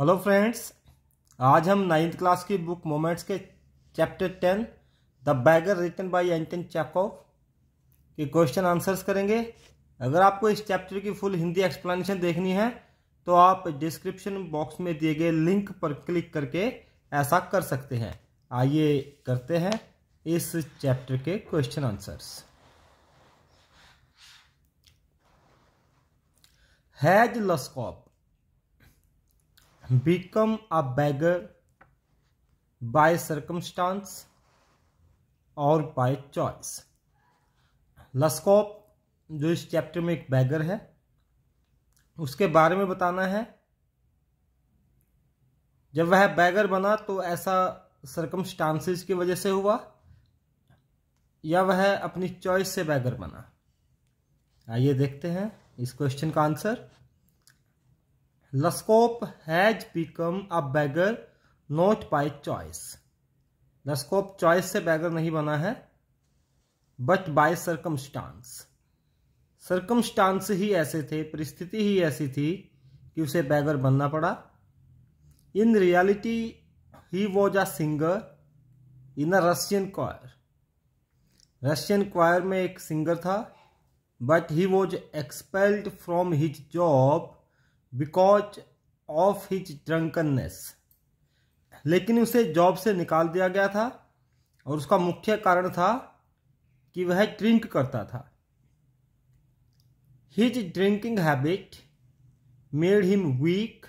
Hello friends आज हम ninth class की बुक मोमेंट्स के chapter ten the beggar written by Anton Chekhov के क्वेश्चन आंसर्स करेंगे अगर आपको इस चैप्टर की फुल हिंदी एक्सप्लेनेशन देखनी है तो आप डिस्क्रिप्शन बॉक्स में दिए गए लिंक पर क्लिक करके ऐसा कर सकते हैं आइए करते हैं इस चैप्टर के question answers has Lushkoff become a beggar by circumstance और बाय चॉइस लस्कोप जो इस चैप्टर में एक बैगर है उसके बारे में बताना है जब वह बैगर बना तो ऐसा सर्कमस्टांसिस की वजह से हुआ या वह अपनी चॉइस से बैगर बना आइए देखते हैं इस क्वेश्चन का answer Lushkoff has become a beggar not by choice Lushkoff choice से बैगर नहीं बना है बट बाय सर्कमस्टांस सर्कमस्टांस ही ऐसे थे परिस्थिति ही ऐसी थी कि उसे बैगर बनना पड़ा in reality he was a singer in a Russian choir Russian choir में एक सिंगर था but he was expelled from his job because of his drunkenness लेकिन उसे जॉब से निकाल दिया गया था और उसका मुख्य कारण था कि वह ड्रिंक करता था his drinking habit made him weak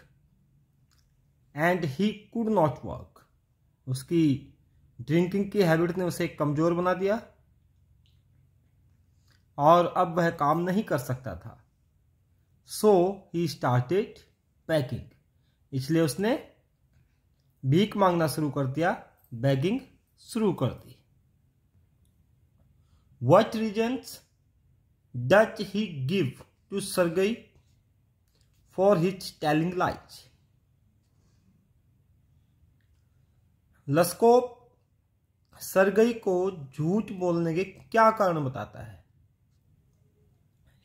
and he could not work उसकी ड्रिंकिंग की हैबिट ने उसे कमज़ोर बना दिया और अब वह काम नहीं कर सकता था सो ही स्टार्टेड पैकिंग इसलिए उसने भीख मांगना शुरू कर दिया बैगिंग शुरू कर दी what reason does he give to Sergei for his telling lies Lushkoff Sergei को झूठ बोलने के क्या कारण बताता है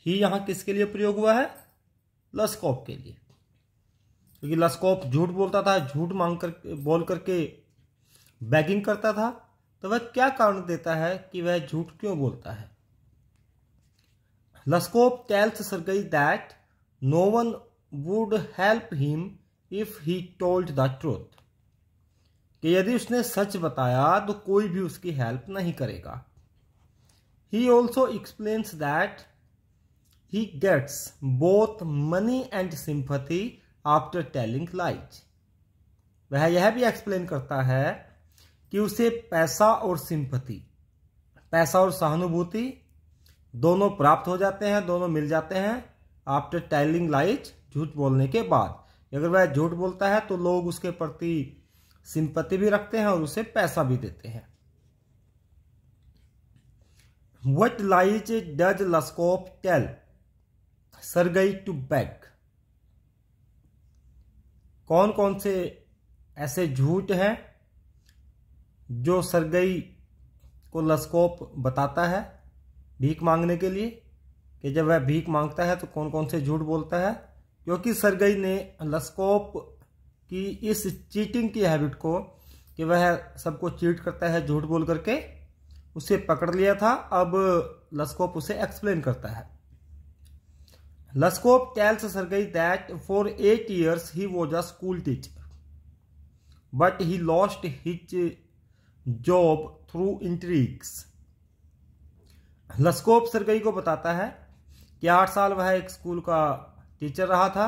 ही यहां किसके लिए प्रयोग हुआ है लस्कोप के लिए क्योंकि लस्कोप झूठ बोलता था झूठ मांग कर बोल करके बैगिंग करता था तो वह क्या कारण देता है कि वह झूठ क्यों बोलता है Lushkoff tells Sergei that no one would help him if he told the truth कि यदि उसने सच बताया तो कोई भी उसकी हेल्प नहीं करेगा he also explains that he gets both money and sympathy after telling lies. वह यह भी एक्सप्लेन करता है कि उसे पैसा और सिंपति पैसा और सहानुभूति दोनों प्राप्त हो जाते हैं दोनों मिल जाते हैं आफ्टर टेलिंग लाइज झूठ बोलने के बाद अगर वह झूठ बोलता है तो लोग उसके प्रति सिंपति भी रखते हैं और उसे पैसा भी देते हैं what lies does Lushkoff tell Sergei to back कौन कौन से ऐसे झूठ हैं जो सरगई को लस्कोप बताता है भीख मांगने के लिए कि जब वह भीख मांगता है तो कौन कौन से झूठ बोलता है क्योंकि सरगई ने लस्कोप की इस चीटिंग की हैबिट को कि वह सबको चीट करता है झूठ बोल करके उसे पकड़ लिया था अब लस्कोप उसे एक्सप्लेन करता है Lushkoff tells Sergei that for eight years he was a school teacher, but he lost his job through intrigues. Lushkoff Sergei को बताता है कि आठ साल वह एक स्कूल का टीचर रहा था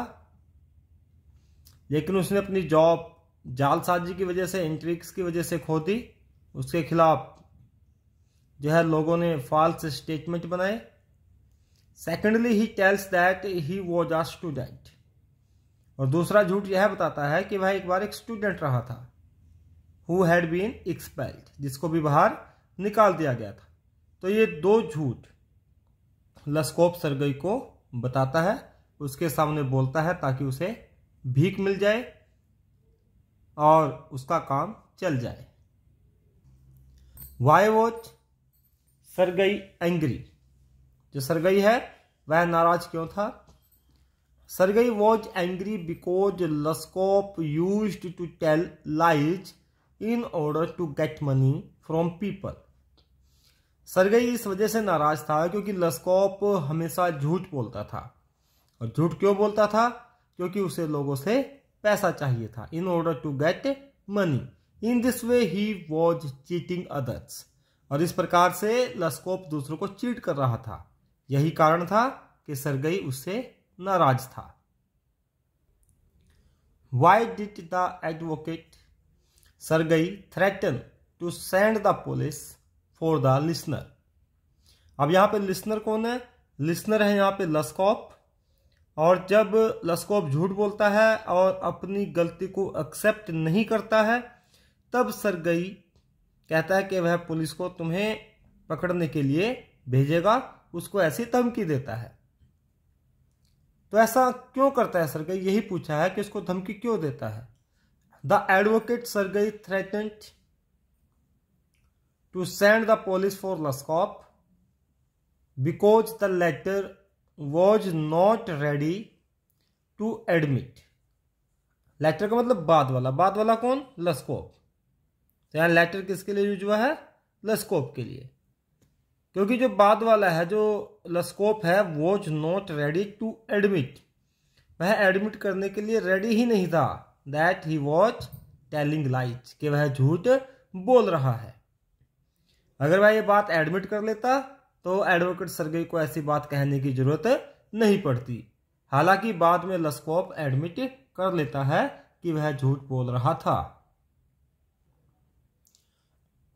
लेकिन उसने अपनी जॉब जालसाजी की वजह से इंट्रिक्स की वजह से खो दी उसके खिलाफ जो है लोगों ने फॉल्स स्टेटमेंट बनाए secondly he tells that he was a student और दूसरा झूठ यह बताता है कि वह एक बार एक स्टूडेंट रहा था हु हैड बीन एक्सपेल्ड जिसको भी बाहर निकाल दिया गया था तो ये दो झूठ लस्कोप सरगई को बताता है उसके सामने बोलता है ताकि उसे भीख मिल जाए और उसका काम चल जाए वाई वॉच सरगई एंग्री जो सरगई है वह नाराज क्यों था Sergei was angry because Lushkoff used to tell lies in order to get money from people Sergei इस वजह से नाराज था क्योंकि लस्कोप हमेशा झूठ बोलता था और झूठ क्यों बोलता था क्योंकि उसे लोगों से पैसा चाहिए था in order to get money in this way he was cheating others और इस प्रकार से लस्कोप दूसरों को चीट कर रहा था यही कारण था कि सरगई उससे नाराज था why did the advocate Sergei threaten to send the police for the listener अब यहां पे लिसनर कौन है लिसनर है यहां पे लस्कॉप और जब लस्कॉप झूठ बोलता है और अपनी गलती को एक्सेप्ट नहीं करता है तब सरगई कहता है कि वह पुलिस को तुम्हें पकड़ने के लिए भेजेगा उसको ऐसी धमकी देता है तो ऐसा क्यों करता है सरगई यही पूछा है कि उसको धमकी क्यों देता है the advocate Sergei threatened to send the police for Lushkoff because the latter was not ready to admit latter का मतलब बाद वाला बाद वाला कौन लस्कोप तो यहां लेटर किसके लिए यूज हुआ है लस्कोप के लिए क्योंकि जो बाद वाला है जो लस्कोप है was not ready to admit वह एडमिट करने के लिए रेडी ही नहीं था that he was telling lies कि वह झूठ बोल रहा है अगर वह ये बात एडमिट कर लेता तो एडवोकेट सरगे को ऐसी बात कहने की जरूरत नहीं पड़ती हालांकि बाद में लस्कोप एडमिट कर लेता है कि वह झूठ बोल रहा था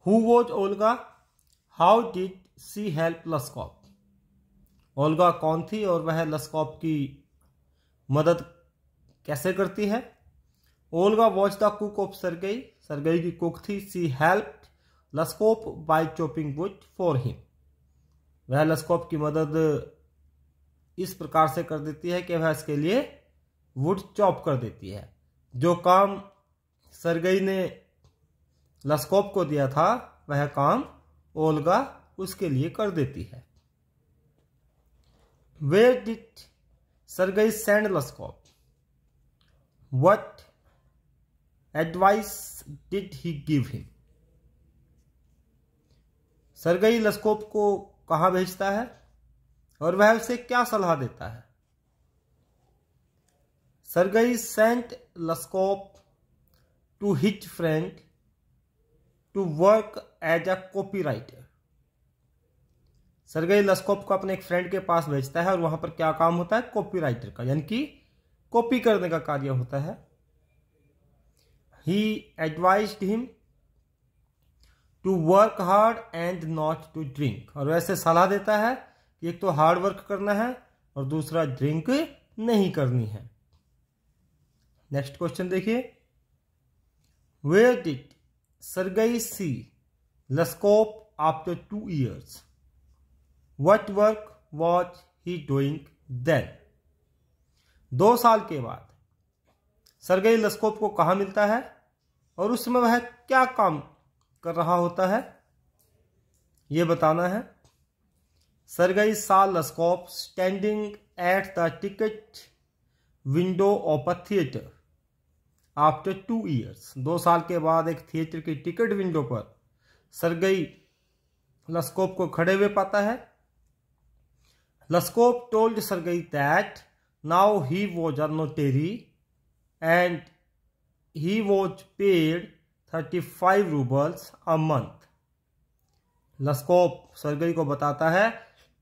who was Olga how did she help Lushkoff Olga कौन थी और वह लस्कॉप की मदद कैसे करती है Olga was the cook of Sergei Sergei की कुक थी she help Lushkoff by chopping wood for him वह लस्कोप की मदद इस प्रकार से कर देती है कि वह इसके लिए वुड चॉप कर देती है जो काम सरगई ने लस्कोप को दिया था वह काम ओल्गा उसके लिए कर देती है where did Sergei send Lushkoff what advice did he give him Sergei Lushkoff को कहाँ भेजता है और वह उसे क्या सलाह देता है Sergei sent Lushkoff to his friend to work as a copy writer Sergei Lushkoff को अपने एक फ्रेंड के पास भेजता है और वहां पर क्या काम होता है कॉपी राइटर का यानी कि कॉपी करने का कार्य होता है he advise him to work hard and not to drink और वैसे सलाह देता है कि एक तो हार्ड वर्क करना है और दूसरा ड्रिंक नहीं करनी है नेक्स्ट क्वेश्चन देखिए where did Sergei C. Lushkoff after two years. What work was he doing then? दो साल के बाद सरगई लस्कोप को कहा मिलता है और उस समय वह क्या काम कर रहा होता है यह बताना है सरगई साल Lushkoff standing at the ticket window of a theatre after two years दो साल के बाद एक थिएटर की टिकट विंडो पर सरगई लस्कोप को खड़े हुए पाता है Lushkoff told Sergei that now he was a notary and he was paid thirty five roubles a month Lushkoff Sergei को बताता है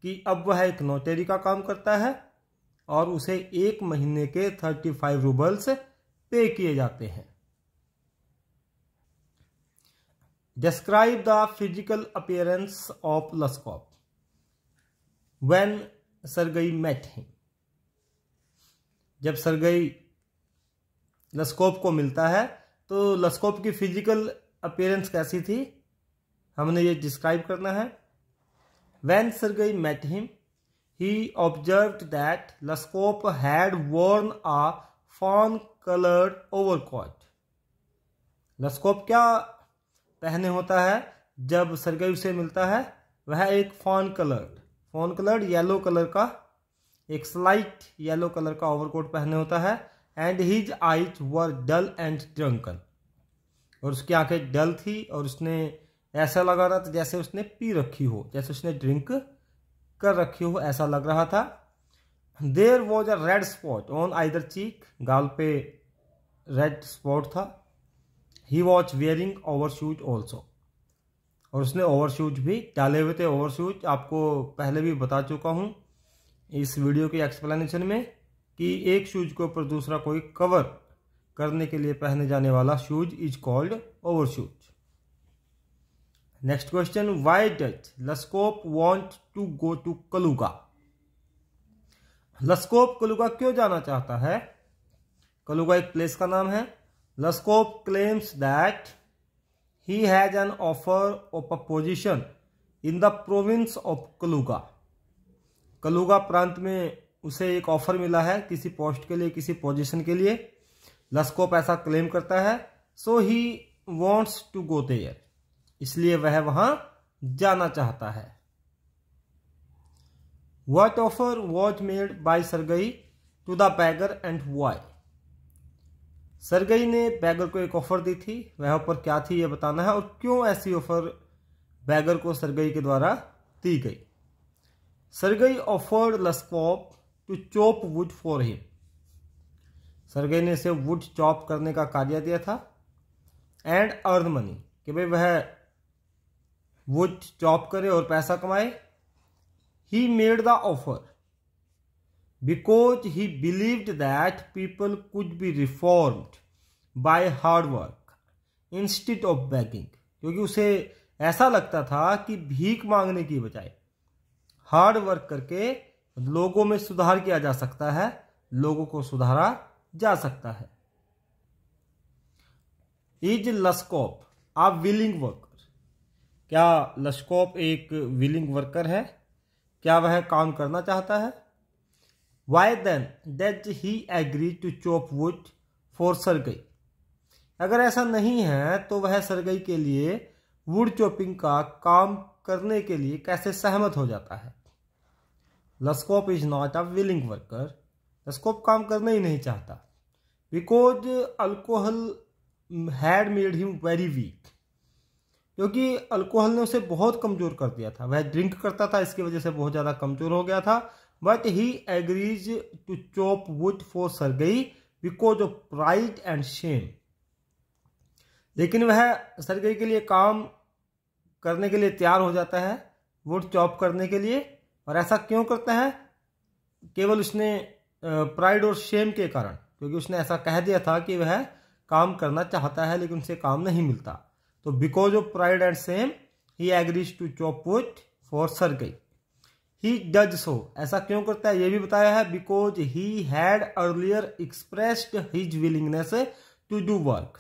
कि अब वह एक नोटेरी का काम करता है और उसे एक महीने के थर्टी फाइव रूबल्स पे किए जाते हैं describe the physical appearance of Luskov when Sergei met him. जब सरगई लस्कोप को मिलता है तो लस्कोप की फिजिकल अपियरेंस कैसी थी हमने ये डिस्क्राइब करना है when Sergei met him he observe that Lushkoff had worn a fawn coloured overcoat Lushkoff क्या पहने होता है जब सरगई उसे मिलता है वह एक fawn coloured fawn coloured yellow colour का एक स्लाइट येलो कलर का ओवरकोट पहने होता है and his eyes were dull and drunken और उसकी आंखें डल थी और उसने ऐसा लगा रहा था जैसे उसने पी रखी हो जैसे उसने ड्रिंक कर रखी हो ऐसा लग रहा था there was a red spot on either cheek गाल पे रेड स्पॉट था he was wearing over shoes also और उसने ओवर शूज भी डाले हुए थे ओवर शूज आपको पहले भी बता चुका हूँ इस वीडियो के एक्सप्लेनेशन में कि एक शूज के ऊपर दूसरा कोई कवर करने के लिए पहने जाने वाला shoes is called over shoes next question why does Lushkoff want to go to Kaluga Lushkoff Kaluga क्यों जाना चाहता है कलुगा एक प्लेस का नाम है Lushkoff claims that he has an offer of a position in the province of Kaluga Kaluga प्रांत में उसे एक ऑफर मिला है किसी पोस्ट के लिए किसी पोजिशन के लिए लस्कोप ऐसा क्लेम करता है so he wants to go there इसलिए वह वहां जाना चाहता है what offer was made by Sergei to the beggar and why Sergei ने बैगर को एक ऑफ़र दी थी वह ऑफर क्या थी यह बताना है और क्यों ऐसी ऑफ़र बैगर को सरगई के द्वारा दी गई Sergei offered Lushkoff to chop wood for him Sergei ने इसे वुड चॉप करने का कार्य दिया था एंड अर्न मनी कि भाई वह वुड चॉप करे और पैसा कमाए he made the offer because he believed that people could be reformed by hard work instead of begging क्योंकि उसे ऐसा लगता था कि भीख मांगने की बजाय हार्ड वर्क करके लोगों में सुधार किया जा सकता है लोगों को सुधारा जा सकता है is Lushkoff a willing worker क्या लस्कोप एक विलिंग वर्कर है क्या वह काम करना चाहता है why then did he agree to chop wood for Sergei अगर ऐसा नहीं है तो वह सरगई के लिए वुड चॉपिंग का काम करने के लिए कैसे सहमत हो जाता है Lushkoff is not a willing worker Lushkoff काम करना ही नहीं चाहता because alcohol had made him very weak क्योंकि अल्कोहल ने उसे बहुत कमज़ोर कर दिया था वह ड्रिंक करता था इसकी वजह से बहुत ज़्यादा कमज़ोर हो गया था but he agrees to chop wood for Sergei because of pride and shame लेकिन वह सरगई के लिए काम करने के लिए तैयार हो जाता है वुड चॉप करने के लिए और ऐसा क्यों करता है केवल उसने प्राइड और शेम के कारण क्योंकि उसने ऐसा कह दिया था कि वह काम करना चाहता है लेकिन उसे काम नहीं मिलता तो because of pride and shame he agrees to chop wood for Sergei he does so ऐसा क्यों करता है ये भी बताया है because he had earlier expressed his willingness to do work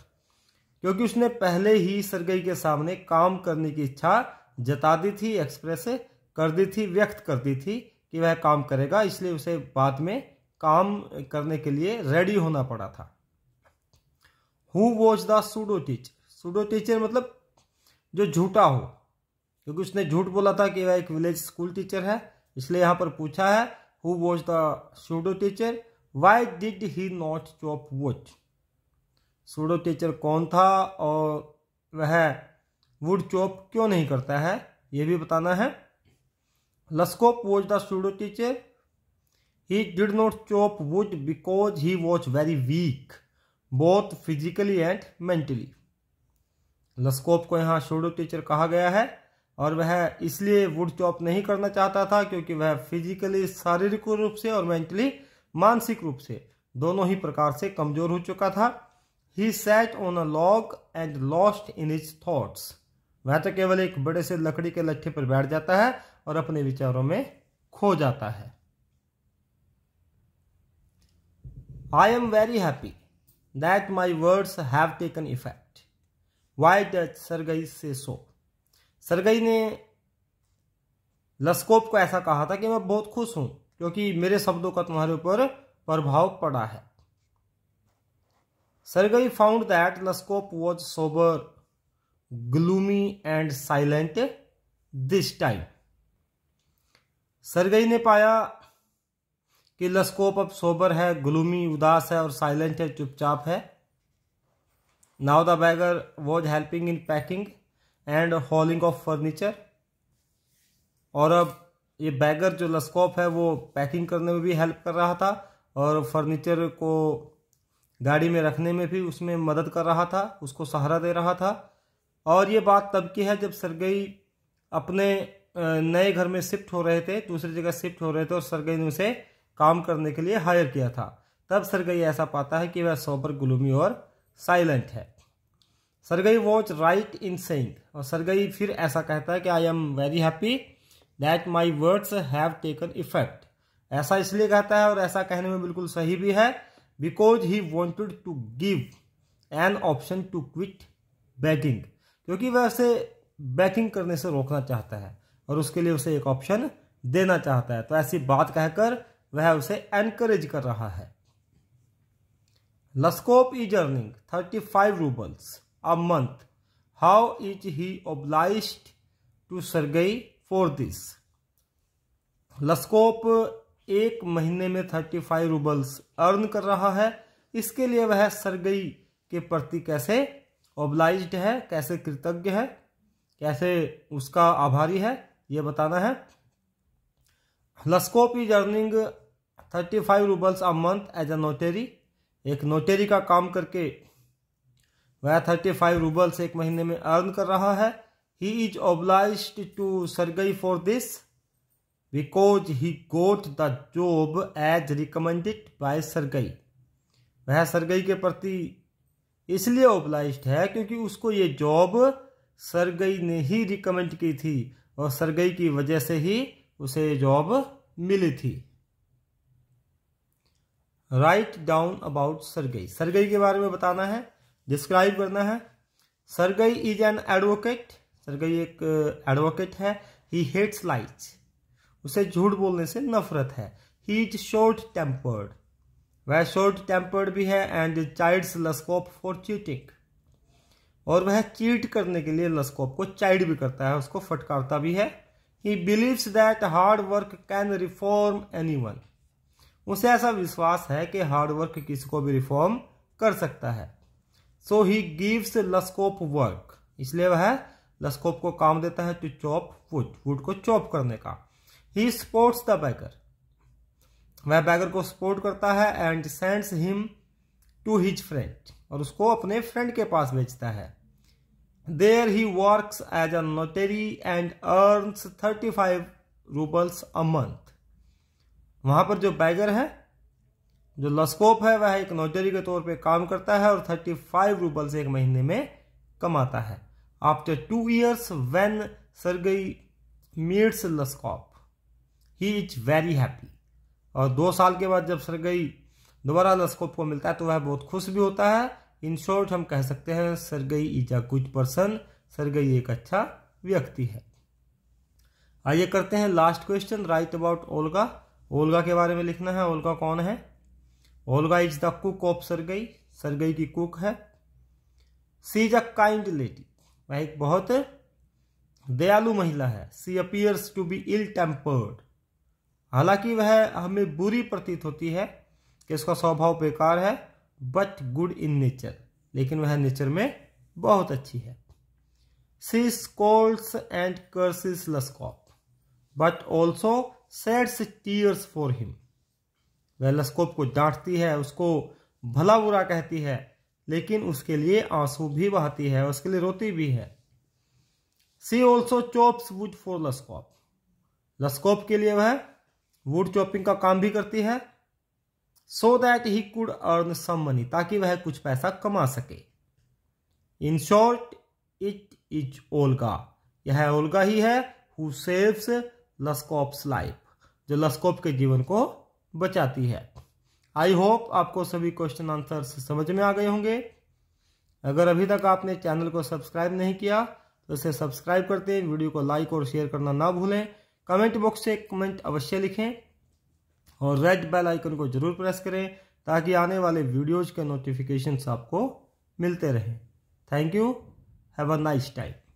क्योंकि उसने पहले ही सरगई के सामने काम करने की इच्छा जता दी थी एक्सप्रेस कर दी थी व्यक्त कर दी थी कि वह काम करेगा इसलिए उसे बाद में काम करने के लिए रेडी होना पड़ा था who was the pseudo teach pseudo teacher मतलब जो झूठा हो क्योंकि उसने झूठ बोला था कि वह एक विलेज स्कूल टीचर है इसलिए यहाँ पर पूछा है who was the pseudo teacher why did he not chop watch pseudo teacher कौन था और वह वुड चॉप क्यों नहीं करता है ये भी बताना है Lushkoff was the pseudo teacher he did not chop wood because he was very weak both physically and mentally Lushkoff को यहाँ सूडो टीचर कहा गया है और वह इसलिए वुड चॉप नहीं करना चाहता था क्योंकि वह फिजिकली शारीरिक रूप से और मेंटली मानसिक रूप से दोनों ही प्रकार से कमजोर हो चुका था he sat on a log and lost in his thoughts वह तो केवल एक बड़े से लकड़ी के लट्ठे पर बैठ जाता है और अपने विचारों में खो जाता है I am very happy that my words have taken effect why did Sergei say so Sergei ने लस्कोप को ऐसा कहा था कि मैं बहुत खुश हूं क्योंकि मेरे शब्दों का तुम्हारे ऊपर प्रभाव पड़ा है Sergei found that Lushkoff was sober gloomy and silent this time Sergei ने पाया कि लस्कोप अब सोबर है ग्लूमी उदास है और साइलेंट है चुपचाप है now the beggar was helping in packing and hauling of furniture और अब ये बैगर जो लस्कॉप है वो पैकिंग करने में भी हेल्प कर रहा था और फर्नीचर को गाड़ी में रखने में भी उसमें मदद कर रहा था उसको सहारा दे रहा था और ये बात तब की है जब सरगई अपने नए घर में शिफ्ट हो रहे थे दूसरी जगह शिफ्ट हो रहे थे और सरगई ने उसे काम करने के लिए हायर किया था तब सरगई ऐसा पाता है कि वह सोबर गुलूमी और साइलेंट है Sergei was right in saying और सरगई फिर ऐसा कहता है कि I am very happy that my words have taken effect ऐसा इसलिए कहता है और ऐसा कहने में बिल्कुल सही भी है because he wanted to give an option to quit begging क्योंकि वह उसे बैटिंग करने से रोकना चाहता है और उसके लिए उसे एक ऑप्शन देना चाहता है तो ऐसी बात कहकर वह उसे एनकरेज कर रहा है Lushkoff is earning thirty five roubles a month. How is he obliged to Sergei for this? Lushkoff एक महीने में थर्टी फाइव रूबल्स अर्न कर रहा है इसके लिए वह सरगई के प्रति कैसे ओबलाइज है कैसे कृतज्ञ है कैसे उसका आभारी है यह बताना है Lushkoff is earning thirty five roubles a month as a notary एक नोटेरी का काम करके वह थर्टी फाइव रूबल्स एक महीने में अर्न कर रहा है he is obliged to Sergei for this because he got the job as recommended by Sergei वह सरगई के प्रति इसलिए ओब्लाइज है क्योंकि उसको ये जॉब सरगई ने ही रिकमेंड की थी और सरगई की वजह से ही उसे ये जॉब मिली थी write down about Sergei Sergei के बारे में बताना है डिस्क्राइब करना है Sergei is an advocate Sergei एक एडवोकेट है ही हेट्स लाइट उसे झूठ बोलने से नफरत है ही इज शॉर्ट टेम्पर्ड वह शॉर्ट टेम्पर्ड भी है and chides Lushkoff for cheating और वह चीट करने के लिए लस्कोप को चाइड भी करता है उसको फटकारता भी है he believes that hard work can reform any उसे ऐसा विश्वास है कि हार्ड वर्क किसी को भी रिफॉर्म कर सकता है सो ही गिव्स लस्कोप वर्क इसलिए वह लस्कोप को काम देता है टू चॉप वुड वुड को चॉप करने का ही सपोर्ट्स द बैगर वह बैगर को सपोर्ट करता है and sends him to his friend और उसको अपने फ्रेंड के पास भेजता है there he works as a notary and earns thirty five roubles a month वहां पर जो बैगर है जो लस्कोप है वह एक नौजरी के तौर पे काम करता है और थर्टी फाइव रूबल्स एक महीने में कमाता है after two years when Sergei meets Lushkoff he is very happy और दो साल के बाद जब सरगई दोबारा लस्कोप को मिलता है तो वह बहुत खुश भी होता है इन शॉर्ट हम कह सकते हैं Sergei is a good person Sergei एक अच्छा व्यक्ति है आइए करते हैं last question write about Olga Olga के बारे में लिखना है ओल्गा कौन है Olga is the cook of Sergei Sergei की कुक है she is a kind lady वह एक बहुत दयालु महिला है she appears to be ill tempered हालांकि वह हमें बुरी प्रतीत होती है कि उसका स्वभाव बेकार है बट गुड इन नेचर लेकिन वह नेचर में बहुत अच्छी है she scolds and curses Lushkoff but also sheds tears for him Lushkoff को डांटती है उसको भला बुरा कहती है लेकिन उसके लिए आंसू भी बहाती है उसके लिए रोती भी है she also chops wood for Lushkoff Lushkoff के लिए वह वुड चॉपिंग का काम भी करती है so that he could earn some money ताकि वह कुछ पैसा कमा सके in short it is Olga यह ओल्गा ही है हु सेव्स लस्कोप्स लाइफ जो लस्कोप के जीवन को बचाती है आई होप आपको सभी क्वेश्चन आंसर समझ में आ गए होंगे अगर अभी तक आपने चैनल को सब्सक्राइब नहीं किया तो इसे सब्सक्राइब करते वीडियो को लाइक और शेयर करना ना भूलें कमेंट बॉक्स से कमेंट अवश्य लिखें और रेड बेल आइकन को जरूर प्रेस करें ताकि आने वाले वीडियोज के नोटिफिकेशन आपको मिलते रहें thank you have a nice time